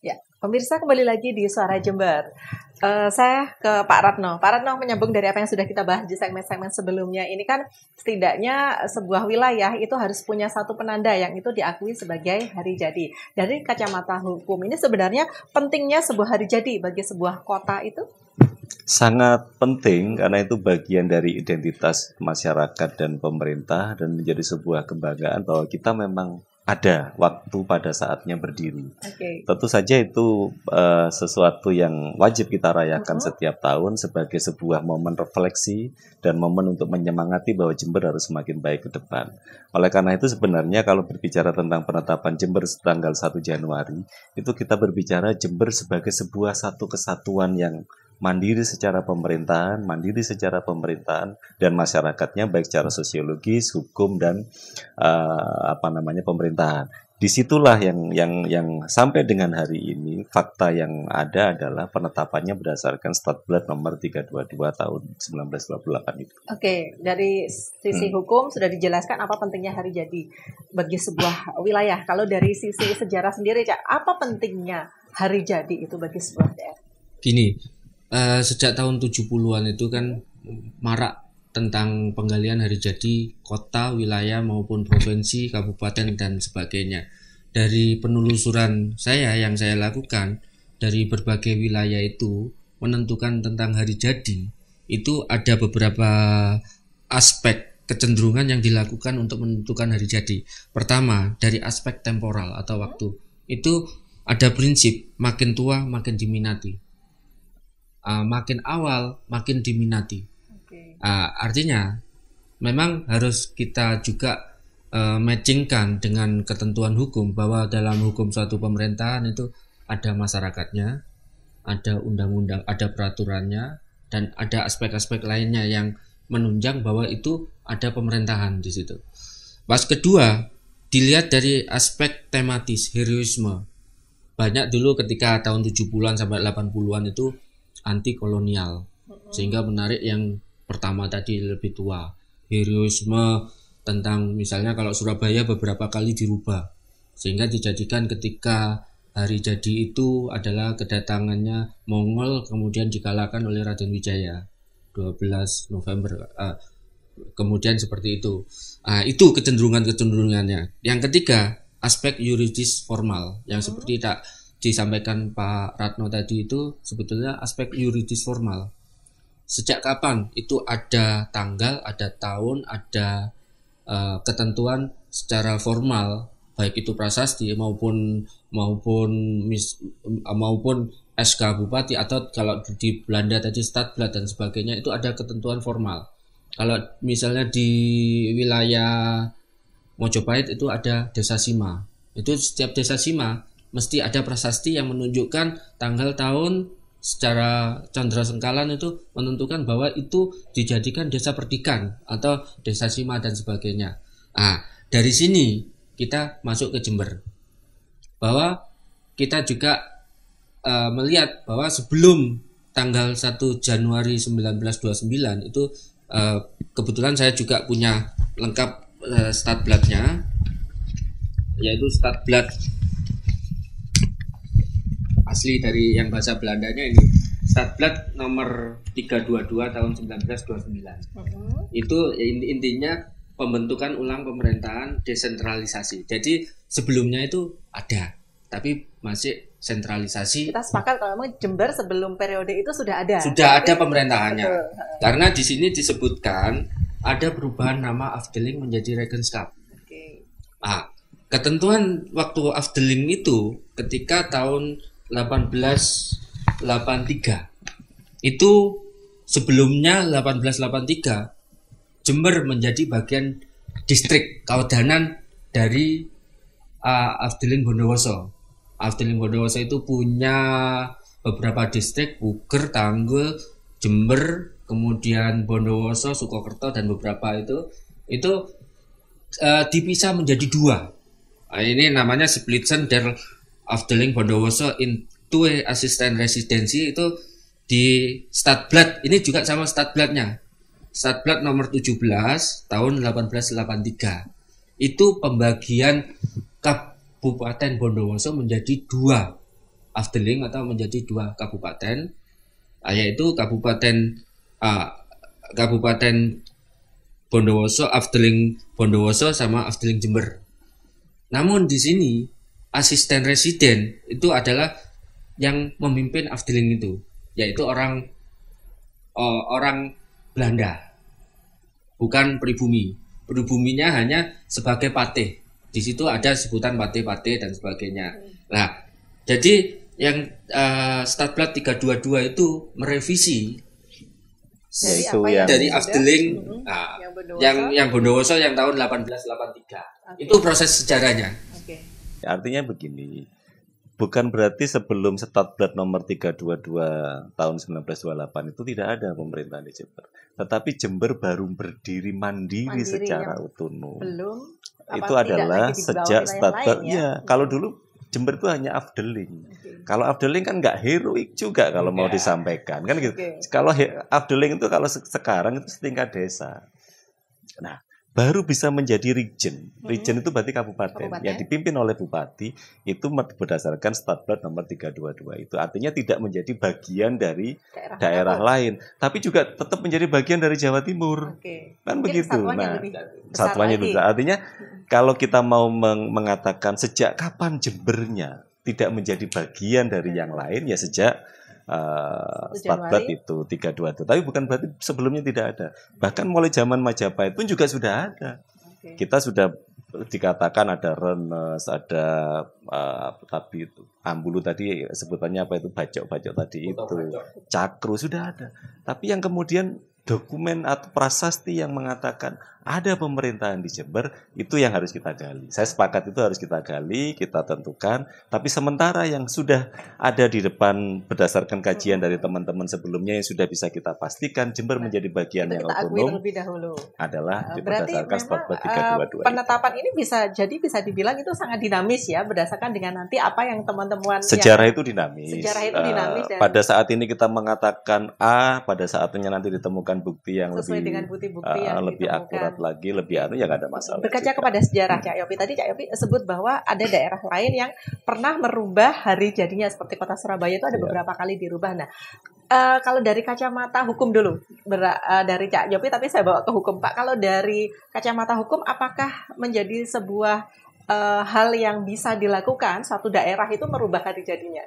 Ya, pemirsa kembali lagi di Suara Jember. Uh, saya ke Pak Ratno. Pak Ratno menyambung dari apa yang sudah kita bahas di segmen-segmen sebelumnya. Ini kan setidaknya sebuah wilayah itu harus punya satu penanda yang itu diakui sebagai hari jadi. Dari kacamata hukum ini sebenarnya pentingnya sebuah hari jadi bagi sebuah kota itu? Sangat penting karena itu bagian dari identitas masyarakat dan pemerintah dan menjadi sebuah kebanggaan bahwa kita memang ada waktu pada saatnya berdiri. Okay. Tentu saja itu uh, sesuatu yang wajib kita rayakan uh -huh. setiap tahun sebagai sebuah momen refleksi dan momen untuk menyemangati bahwa Jember harus semakin baik ke depan. Oleh karena itu sebenarnya kalau berbicara tentang penetapan Jember tanggal 1 Januari, itu kita berbicara Jember sebagai sebuah satu kesatuan yang mandiri secara pemerintahan, mandiri secara pemerintahan dan masyarakatnya baik secara sosiologis, hukum dan uh, apa namanya pemerintahan. Disitulah yang yang yang sampai dengan hari ini fakta yang ada adalah penetapannya berdasarkan Statblad nomor 322 tahun 1928 itu. Oke, dari sisi hmm. hukum sudah dijelaskan apa pentingnya hari jadi bagi sebuah wilayah. Kalau dari sisi sejarah sendiri, Cak, apa pentingnya hari jadi itu bagi sebuah daerah? Gini, uh, sejak tahun 70-an itu kan marak tentang penggalian hari jadi kota, wilayah maupun provinsi, kabupaten dan sebagainya. Dari penelusuran saya yang saya lakukan dari berbagai wilayah itu menentukan tentang hari jadi itu ada beberapa aspek kecenderungan yang dilakukan untuk menentukan hari jadi. Pertama, dari aspek temporal atau waktu. Itu ada prinsip makin tua makin diminati uh, makin awal makin diminati. Okay. Uh, eh, artinya memang harus kita juga uh, matchingkan dengan ketentuan hukum bahwa dalam hukum suatu pemerintahan itu ada masyarakatnya, ada undang-undang, ada peraturannya, dan ada aspek-aspek lainnya yang menunjang bahwa itu ada pemerintahan di situ. Pas kedua, dilihat dari aspek tematis, heroisme. Banyak dulu ketika tahun 70-an sampai 80-an itu anti kolonial sehingga menarik yang pertama tadi lebih tua heroisme tentang misalnya kalau Surabaya beberapa kali dirubah sehingga dijadikan ketika hari jadi itu adalah kedatangannya Mongol kemudian dikalahkan oleh Raden Wijaya 12 November uh, kemudian seperti itu uh, itu kecenderungan kecenderungannya yang ketiga aspek yuridis formal yang seperti tak disampaikan Pak Ratno tadi itu sebetulnya aspek yuridis formal. Sejak kapan itu ada tanggal, ada tahun, ada uh, ketentuan secara formal baik itu prasasti maupun maupun mis, maupun SK bupati atau kalau di Belanda tadi Stadblad dan sebagainya itu ada ketentuan formal. Kalau misalnya di wilayah Mojopahit itu ada desa Sima. Itu setiap desa Sima mesti ada prasasti yang menunjukkan tanggal tahun secara Chandra Sengkalan itu menentukan bahwa itu dijadikan desa perdikan atau desa sima dan sebagainya. Ah, dari sini kita masuk ke Jember. Bahwa kita juga e, melihat bahwa sebelum tanggal 1 Januari 1929 itu e, kebetulan saya juga punya lengkap e, stat yaitu stat asli dari yang bahasa Belandanya ini Stadblad nomor 322 tahun 1929 uh -huh. itu intinya pembentukan ulang pemerintahan desentralisasi jadi sebelumnya itu ada tapi masih sentralisasi kita sepakat kalau memang Jember sebelum periode itu sudah ada sudah ada pemerintahannya Betul. karena di sini disebutkan ada perubahan nama Afdeling menjadi Regenskap okay. nah ketentuan waktu Afdeling itu ketika tahun 1883. Itu sebelumnya 1883 Jember menjadi bagian distrik Kaudanan dari uh, Bondowoso. Afdelin Bondowoso itu punya beberapa distrik Puger, Tanggul, Jember, kemudian Bondowoso, Sukokerto dan beberapa itu itu uh, dipisah menjadi dua. Nah, ini namanya Splitsen der of the Link Bondowoso into asisten residensi itu di Stadblad. Ini juga sama Stadbladnya. Stadblad nomor 17 tahun 1883. Itu pembagian Kabupaten Bondowoso menjadi dua afdeling atau menjadi dua kabupaten ah, yaitu Kabupaten uh, Kabupaten Bondowoso, Afdeling Bondowoso sama Afdeling Jember. Namun di sini asisten residen itu adalah yang memimpin Afdeling itu, yaitu orang uh, orang Belanda, bukan pribumi. Pribuminya hanya sebagai patih. Di situ ada sebutan patih-patih dan sebagainya. Nah, jadi yang uh, Statblad 322 itu merevisi dari, itu yang dari Afdeling uh, yang yang Bondowoso yang tahun 1883. Okay. Itu proses sejarahnya. Artinya begini, bukan berarti sebelum Statblad nomor 322 tahun 1928 itu tidak ada pemerintahan di Jember. Tetapi Jember baru berdiri mandiri, mandiri ya. secara otonom. Belum itu adalah sejak Statblad ya. ya. Kalau iya. dulu Jember itu hanya afdeling. Okay. Kalau afdeling kan nggak heroik juga kalau okay. mau iya. disampaikan kan gitu. Okay. Kalau afdeling itu kalau sekarang itu setingkat desa. Nah, baru bisa menjadi region. Hmm. Region hmm. itu berarti kabupaten, ya, kabupaten yang dipimpin oleh bupati itu berdasarkan statblad nomor 322 itu. Artinya tidak menjadi bagian dari daerah, daerah lain, tapi juga tetap menjadi bagian dari Jawa Timur. Okay. Kan Mungkin begitu. Nah, satuannya itu artinya hmm. kalau kita mau meng mengatakan sejak kapan Jembernya tidak menjadi bagian dari yang lain ya sejak uh, eh, Spatbat itu itu Tapi bukan berarti sebelumnya tidak ada. Bahkan mulai zaman Majapahit pun juga sudah ada. Okay. Kita sudah dikatakan ada renes, ada uh, eh, tapi itu ambulu tadi sebutannya apa itu bajok-bajok tadi itu, cakru sudah ada. Tapi yang kemudian dokumen atau prasasti yang mengatakan ada pemerintahan di Jember, itu yang harus kita gali. Saya sepakat itu harus kita gali, kita tentukan. Tapi sementara yang sudah ada di depan berdasarkan kajian dari teman-teman sebelumnya yang sudah bisa kita pastikan Jember menjadi bagian itu yang otonom lebih dahulu. adalah eh, Berarti berdasarkan 322. Eh, penetapan itu. ini bisa jadi bisa dibilang itu sangat dinamis ya berdasarkan dengan nanti apa yang teman-teman sejarah yang, itu dinamis. Sejarah itu eh, dinamis. Uh, dan pada saat ini kita mengatakan A, pada saatnya nanti ditemukan bukti yang lebih dengan bukti-bukti uh, yang lebih akurat lagi lebih anu ya nggak ada masalah. Berkaca juga. kepada sejarah Cak Yopi tadi Cak Yopi sebut bahwa ada daerah lain yang pernah merubah hari jadinya seperti kota Surabaya itu ada yeah. beberapa kali dirubah. Nah, uh, kalau dari kacamata hukum dulu ber, uh, dari Cak Yopi tapi saya bawa ke hukum Pak. Kalau dari kacamata hukum apakah menjadi sebuah uh, hal yang bisa dilakukan satu daerah itu merubah hari jadinya?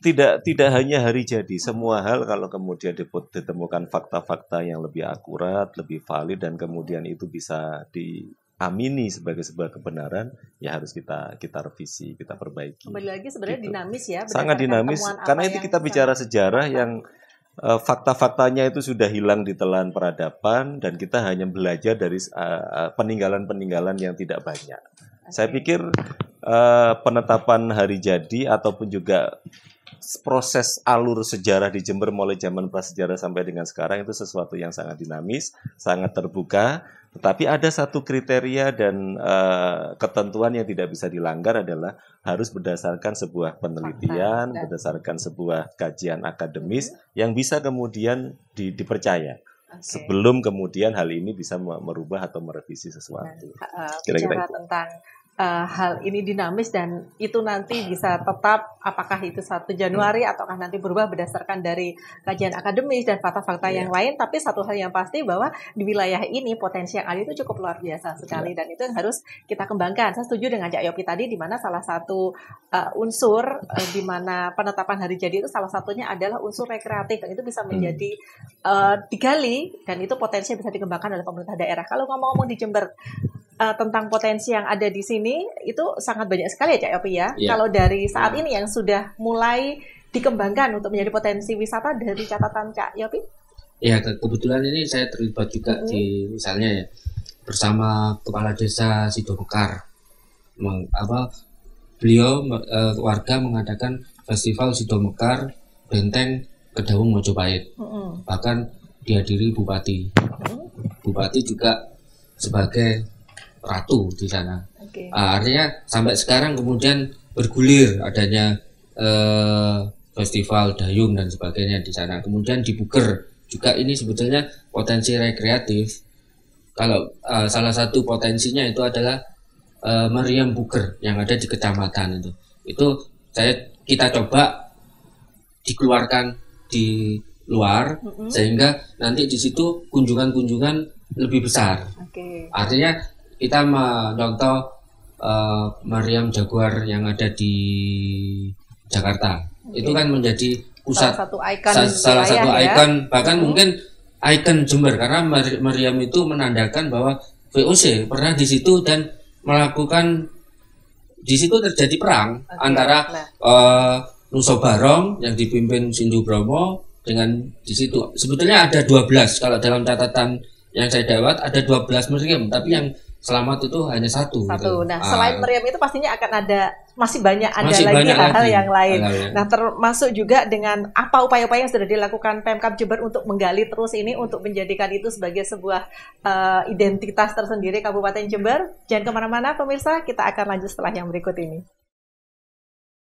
tidak tidak hanya hari jadi semua hal kalau kemudian ditemukan fakta-fakta yang lebih akurat lebih valid dan kemudian itu bisa diamini sebagai sebuah kebenaran ya harus kita kita revisi kita perbaiki kembali lagi sebenarnya gitu. dinamis ya sangat dinamis karena itu kita bicara sejarah yang uh, fakta-faktanya itu sudah hilang di telan peradaban dan kita hanya belajar dari uh, peninggalan-peninggalan yang tidak banyak okay. saya pikir uh, penetapan hari jadi ataupun juga proses alur sejarah di Jember mulai zaman prasejarah sampai dengan sekarang itu sesuatu yang sangat dinamis, sangat terbuka. Tetapi ada satu kriteria dan uh, ketentuan yang tidak bisa dilanggar adalah harus berdasarkan sebuah penelitian, berdasarkan sebuah kajian akademis mm-hmm. yang bisa kemudian di, dipercaya. Okay. Sebelum kemudian hal ini bisa merubah atau merevisi sesuatu. Nah, uh, eh, Kira -kira tentang uh, hal ini dinamis dan itu nanti bisa tetap apakah itu 1 Januari hmm. ataukah nanti berubah berdasarkan dari kajian akademis dan fakta-fakta yeah. yang lain tapi satu hal yang pasti bahwa di wilayah ini potensi yang ada itu cukup luar biasa sekali yeah. dan itu yang harus kita kembangkan. Saya setuju dengan Cak Yopi tadi di mana salah satu uh, unsur uh, di mana penetapan hari jadi itu salah satunya adalah unsur rekreatif dan itu bisa hmm. menjadi hmm. uh, digali dan itu potensi bisa dikembangkan oleh pemerintah daerah. Kalau ngomong-ngomong di Jember uh, tentang potensi yang ada di sini itu sangat banyak sekali ya Cak Yopi ya. Yeah. Kalau dari saat yeah. ini yang sudah mulai dikembangkan untuk menjadi potensi wisata dari catatan Cak Yopi? Ya ke kebetulan ini saya terlibat juga -hmm. di misalnya ya bersama kepala desa Sidomekar, Meng, apa beliau e, warga mengadakan festival Sidomekar Benteng Kedawung Mojopahit. Mm -hmm. Bahkan dihadiri bupati. -hmm. Bupati juga sebagai ratu di sana. Okay. Uh, artinya sampai sekarang kemudian bergulir adanya uh, festival dayung dan sebagainya di sana. Kemudian di Buker juga ini sebetulnya potensi rekreatif. Kalau uh, salah satu potensinya itu adalah uh, meriam Buker yang ada di kecamatan itu. Itu saya kita coba dikeluarkan di luar mm -hmm. sehingga nanti di situ kunjungan-kunjungan lebih besar. Okay. Artinya kita mencontoh eh, uh, Mariam Jaguar yang ada di Jakarta. Okay. Itu kan menjadi pusat salah satu ikon sa salah satu ya. ikon bahkan bahkan -huh. mungkin ikon Jember karena meriam Mariam itu menandakan bahwa VOC pernah di situ dan melakukan di situ terjadi perang okay. antara nah. uh, eh, Nuso Barong yang dipimpin Sindu Bromo dengan di situ. Sebetulnya ada 12 kalau dalam catatan yang saya dapat ada 12 meriam tapi yang selamat itu hanya satu. Gitu. Satu. Gitu. Nah, ah. selain ah. meriam itu pastinya akan ada masih banyak ada masih lagi hal-hal yang lain. Hal-hal. Nah, termasuk juga dengan apa upaya-upaya yang sudah dilakukan Pemkap Jember untuk menggali terus ini untuk menjadikan itu sebagai sebuah uh, identitas tersendiri Kabupaten Jember. Jangan kemana-mana, pemirsa. Kita akan lanjut setelah yang berikut ini.